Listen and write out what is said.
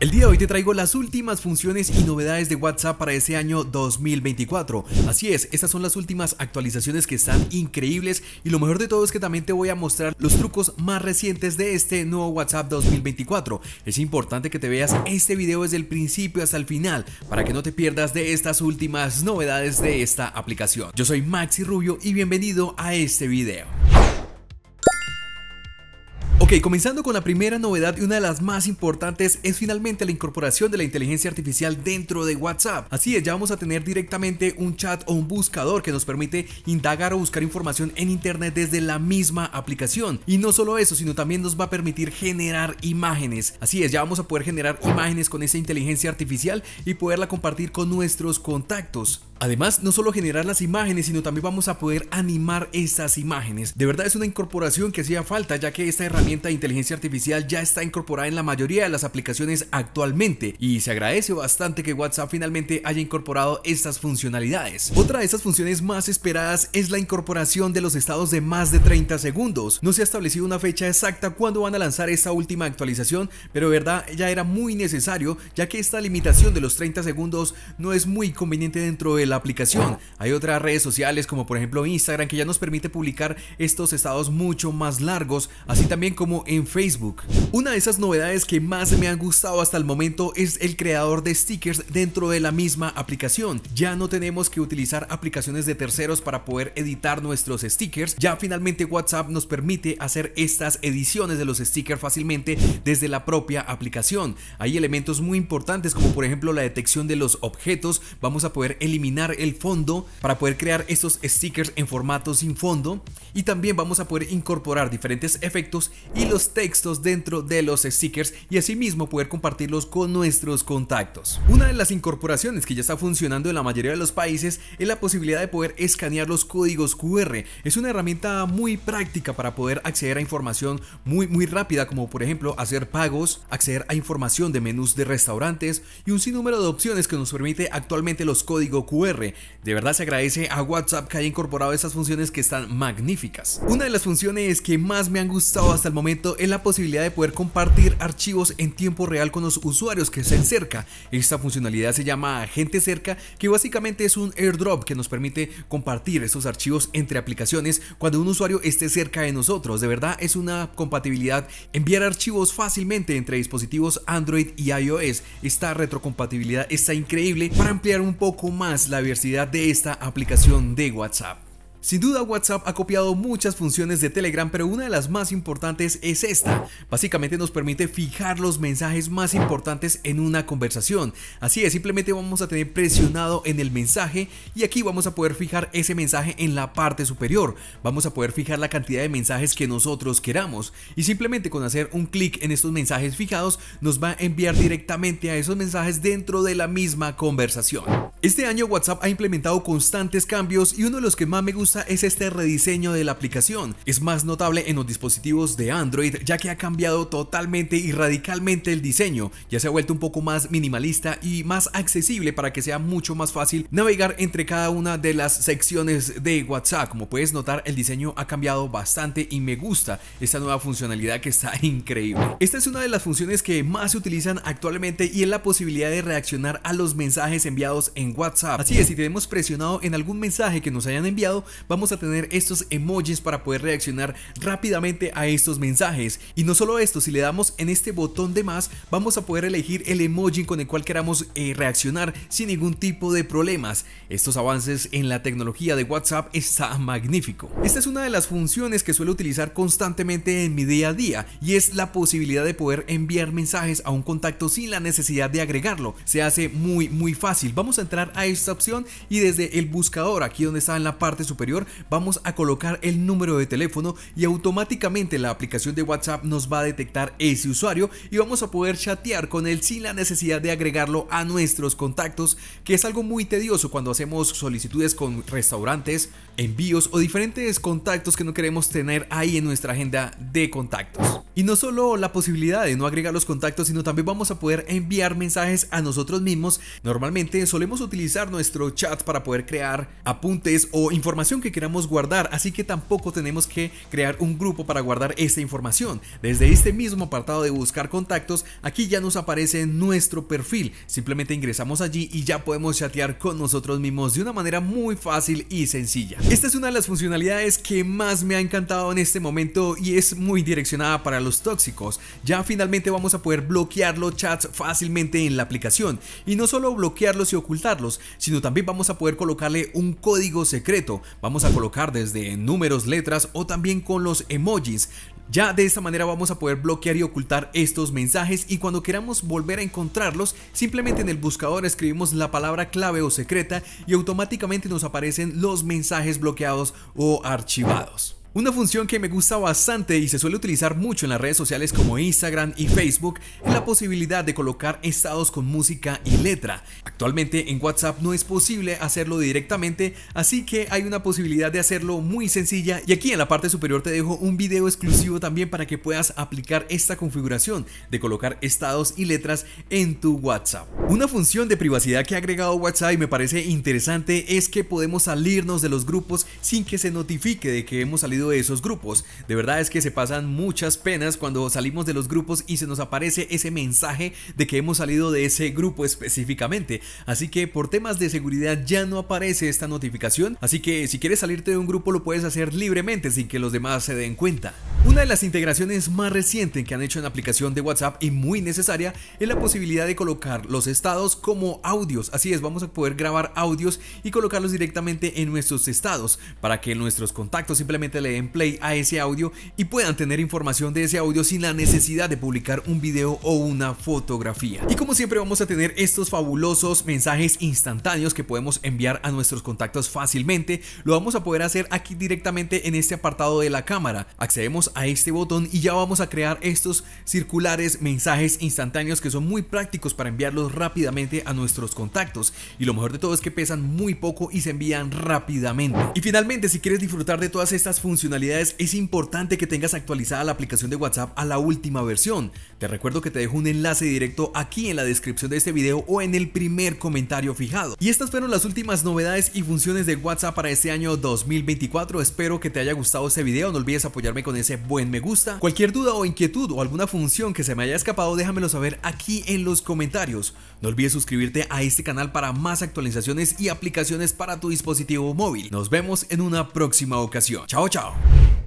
El día de hoy te traigo las últimas funciones y novedades de WhatsApp para ese año 2024. Así es, estas son las últimas actualizaciones que están increíbles y lo mejor de todo es que también te voy a mostrar los trucos más recientes de este nuevo WhatsApp 2024. Es importante que te veas este video desde el principio hasta el final para que no te pierdas de estas últimas novedades de esta aplicación. Yo soy Maxi Rubio y bienvenido a este video. Ok, comenzando con la primera novedad y una de las más importantes es finalmente la incorporación de la inteligencia artificial dentro de WhatsApp. Así es, ya vamos a tener directamente un chat o un buscador que nos permite indagar o buscar información en internet desde la misma aplicación. Y no solo eso, sino también nos va a permitir generar imágenes. Así es, ya vamos a poder generar imágenes con esa inteligencia artificial y poderla compartir con nuestros contactos. Además, no solo generar las imágenes, sino también vamos a poder animar estas imágenes. De verdad es una incorporación que hacía falta, ya que esta herramienta de inteligencia artificial ya está incorporada en la mayoría de las aplicaciones actualmente y se agradece bastante que WhatsApp finalmente haya incorporado estas funcionalidades. Otra de estas funciones más esperadas es la incorporación de los estados de más de 30 segundos. No se ha establecido una fecha exacta cuándo van a lanzar esta última actualización, pero de verdad ya era muy necesario, ya que esta limitación de los 30 segundos no es muy conveniente dentro de la aplicación. Hay otras redes sociales como por ejemplo Instagram que ya nos permite publicar estos estados mucho más largos, así también como en Facebook. Una de esas novedades que más me han gustado hasta el momento es el creador de stickers dentro de la misma aplicación. Ya no tenemos que utilizar aplicaciones de terceros para poder editar nuestros stickers. Ya finalmente WhatsApp nos permite hacer estas ediciones de los stickers fácilmente desde la propia aplicación. Hay elementos muy importantes como por ejemplo la detección de los objetos. Vamos a poder eliminar el fondo para poder crear estos stickers en formato sin fondo y también vamos a poder incorporar diferentes efectos y los textos dentro de los stickers y asimismo poder compartirlos con nuestros contactos. Una de las incorporaciones que ya está funcionando en la mayoría de los países es la posibilidad de poder escanear los códigos QR. Es una herramienta muy práctica para poder acceder a información muy muy rápida como por ejemplo hacer pagos, acceder a información de menús de restaurantes y un sinnúmero de opciones que nos permite actualmente los códigos QR de verdad se agradece a WhatsApp que haya incorporado estas funciones que están magníficas. Una de las funciones que más me han gustado hasta el momento es la posibilidad de poder compartir archivos en tiempo real con los usuarios que estén cerca. Esta funcionalidad se llama Gente Cerca, que básicamente es un airdrop que nos permite compartir esos archivos entre aplicaciones cuando un usuario esté cerca de nosotros. De verdad es una compatibilidad enviar archivos fácilmente entre dispositivos Android y iOS. Esta retrocompatibilidad está increíble para ampliar un poco más la diversidad de esta aplicación de WhatsApp. Sin duda WhatsApp ha copiado muchas funciones de Telegram, pero una de las más importantes es esta. Básicamente nos permite fijar los mensajes más importantes en una conversación. Así es, simplemente vamos a tener presionado en el mensaje y aquí vamos a poder fijar ese mensaje en la parte superior. Vamos a poder fijar la cantidad de mensajes que nosotros queramos y simplemente con hacer un clic en estos mensajes fijados nos va a enviar directamente a esos mensajes dentro de la misma conversación. Este año WhatsApp ha implementado constantes cambios y uno de los que más me gusta es este rediseño de la aplicación. Es más notable en los dispositivos de Android ya que ha cambiado totalmente y radicalmente el diseño. Ya se ha vuelto un poco más minimalista y más accesible para que sea mucho más fácil navegar entre cada una de las secciones de WhatsApp. Como puedes notar el diseño ha cambiado bastante y me gusta esta nueva funcionalidad que está increíble. Esta es una de las funciones que más se utilizan actualmente y es la posibilidad de reaccionar a los mensajes enviados en WhatsApp. Así es, si tenemos presionado en algún mensaje que nos hayan enviado, vamos a tener estos emojis para poder reaccionar rápidamente a estos mensajes. Y no solo esto, si le damos en este botón de más, vamos a poder elegir el emoji con el cual queramos eh, reaccionar sin ningún tipo de problemas. Estos avances en la tecnología de WhatsApp está magnífico. Esta es una de las funciones que suelo utilizar constantemente en mi día a día y es la posibilidad de poder enviar mensajes a un contacto sin la necesidad de agregarlo. Se hace muy muy fácil. Vamos a entrar a esta opción y desde el buscador, aquí donde está en la parte superior vamos a colocar el número de teléfono y automáticamente la aplicación de WhatsApp nos va a detectar ese usuario y vamos a poder chatear con él sin la necesidad de agregarlo a nuestros contactos, que es algo muy tedioso cuando hacemos solicitudes con restaurantes, envíos o diferentes contactos que no queremos tener ahí en nuestra agenda de contactos. Y no solo la posibilidad de no agregar los contactos, sino también vamos a poder enviar mensajes a nosotros mismos. Normalmente solemos utilizar nuestro chat para poder crear apuntes o información que queramos guardar, así que tampoco tenemos que crear un grupo para guardar esta información. Desde este mismo apartado de buscar contactos, aquí ya nos aparece nuestro perfil. Simplemente ingresamos allí y ya podemos chatear con nosotros mismos de una manera muy fácil y sencilla. Esta es una de las funcionalidades que más me ha encantado en este momento y es muy direccionada para los tóxicos. Ya finalmente vamos a poder bloquear los chats fácilmente en la aplicación y no solo bloquearlos y ocultarlos, sino también vamos a poder colocarle un código secreto. Vamos a colocar desde números, letras o también con los emojis. Ya de esta manera vamos a poder bloquear y ocultar estos mensajes y cuando queramos volver a encontrarlos, simplemente en el buscador escribimos la palabra clave o secreta y automáticamente nos aparecen los mensajes bloqueados o archivados. Una función que me gusta bastante y se suele utilizar mucho en las redes sociales como Instagram y Facebook es la posibilidad de colocar estados con música y letra. Actualmente en WhatsApp no es posible hacerlo directamente, así que hay una posibilidad de hacerlo muy sencilla y aquí en la parte superior te dejo un video exclusivo también para que puedas aplicar esta configuración de colocar estados y letras en tu WhatsApp. Una función de privacidad que ha agregado WhatsApp y me parece interesante es que podemos salirnos de los grupos sin que se notifique de que hemos salido de esos grupos. De verdad es que se pasan muchas penas cuando salimos de los grupos y se nos aparece ese mensaje de que hemos salido de ese grupo específicamente. Así que por temas de seguridad ya no aparece esta notificación, así que si quieres salirte de un grupo lo puedes hacer libremente sin que los demás se den cuenta. Una de las integraciones más recientes que han hecho en la aplicación de WhatsApp y muy necesaria es la posibilidad de colocar los estados como audios. Así es, vamos a poder grabar audios y colocarlos directamente en nuestros estados para que nuestros contactos simplemente le en play a ese audio y puedan tener información de ese audio sin la necesidad de publicar un video o una fotografía. Y como siempre vamos a tener estos fabulosos mensajes instantáneos que podemos enviar a nuestros contactos fácilmente. Lo vamos a poder hacer aquí directamente en este apartado de la cámara. Accedemos a este botón y ya vamos a crear estos circulares mensajes instantáneos que son muy prácticos para enviarlos rápidamente a nuestros contactos. Y lo mejor de todo es que pesan muy poco y se envían rápidamente. Y finalmente, si quieres disfrutar de todas estas funciones, funcionalidades es importante que tengas actualizada la aplicación de WhatsApp a la última versión. Te recuerdo que te dejo un enlace directo aquí en la descripción de este video o en el primer comentario fijado. Y estas fueron las últimas novedades y funciones de WhatsApp para este año 2024. Espero que te haya gustado este video. No olvides apoyarme con ese buen me gusta. Cualquier duda o inquietud o alguna función que se me haya escapado, déjamelo saber aquí en los comentarios. No olvides suscribirte a este canal para más actualizaciones y aplicaciones para tu dispositivo móvil. Nos vemos en una próxima ocasión. Chao, chao. now.